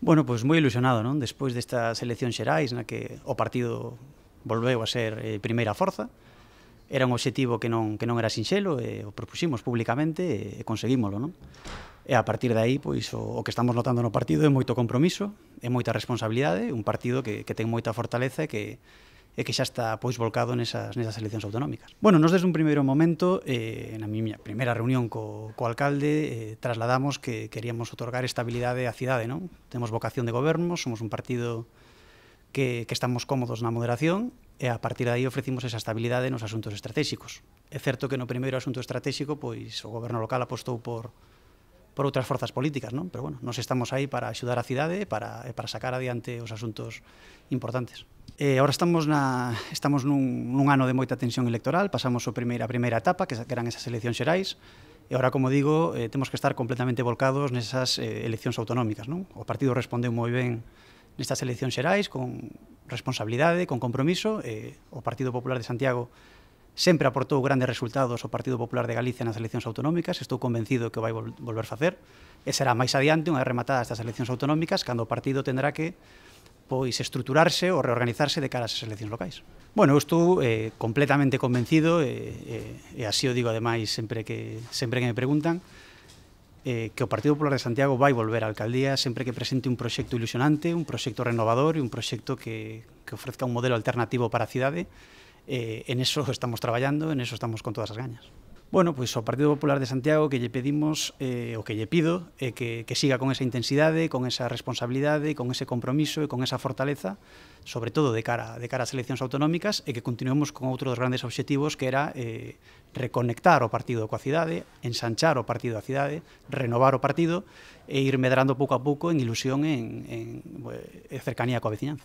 Bueno, pois moi ilusionado, non? Despois destas eleccións xerais na que o partido volveu a ser eh, primeira forza, era un obxectivo que non que non era sinxelo e o propuximos públicamente e, e conseguímolo, non? E a partir de aí, pois o, o que estamos notando no partido é moito compromiso, é moita responsabilidade, un partido que que ten moita fortaleza e que e que xa está pois volcado nesas, nesas eleccións autonómicas. Bueno, nos desde un primeiro momento, eh, na miña primeira reunión co, co alcalde, eh, trasladamos que queríamos otorgar estabilidade á cidade, non? Temos vocación de goberno, somos un partido que, que estamos cómodos na moderación e a partir de aí ofrecimos esa estabilidade nos asuntos estratégicos. É certo que no primeiro asunto estratégico pois o goberno local apostou por por outras forzas políticas, non? Pero bueno, nos estamos aí para axudar a cidade e para, para sacar adiante os asuntos importantes. Eh, ahora estamos na estamos nun, nun ano de moita tensión electoral, pasamos o primeira a primeira etapa, que eran esas eleccións xerais, E ahora, como digo, eh, temos que estar completamente volcados nesas eh, eleccións autonómicas. Non? O partido respondeu moi ben nestas eleccións xerais, con responsabilidade, con compromiso. Eh, o Partido Popular de Santiago sempre aportou grandes resultados ao Partido Popular de Galicia nas eleccións autonómicas, estou convencido que o vai vol volver facer, e será máis adiante unha rematada estas eleccións autonómicas cando o partido tendrá que pois estruturarse ou reorganizarse de cara ás eleccións locais. Bueno, eu estou eh, completamente convencido, eh, eh, e así o digo ademais sempre que, sempre que me preguntan, eh, que o Partido Popular de Santiago vai volver á alcaldía sempre que presente un proxecto ilusionante, un proxecto renovador e un proxecto que, que ofrezca un modelo alternativo para a cidade. Eh, en eso estamos traballando, en eso estamos con todas as gañas. Bueno, pois ao Partido Popular de Santiago que lle pedimos, eh, o que lle pido, é eh, que, que siga con esa intensidade, con esa responsabilidade, con ese compromiso e con esa fortaleza, sobre todo de cara, de cara ás eleccións autonómicas, e que continuemos con outros dos grandes obxectivos que era eh, reconectar o partido coa cidade, ensanchar o partido a cidade, renovar o partido e ir medrando pouco a pouco en ilusión en, en, en eh, cercanía coa veciñanza.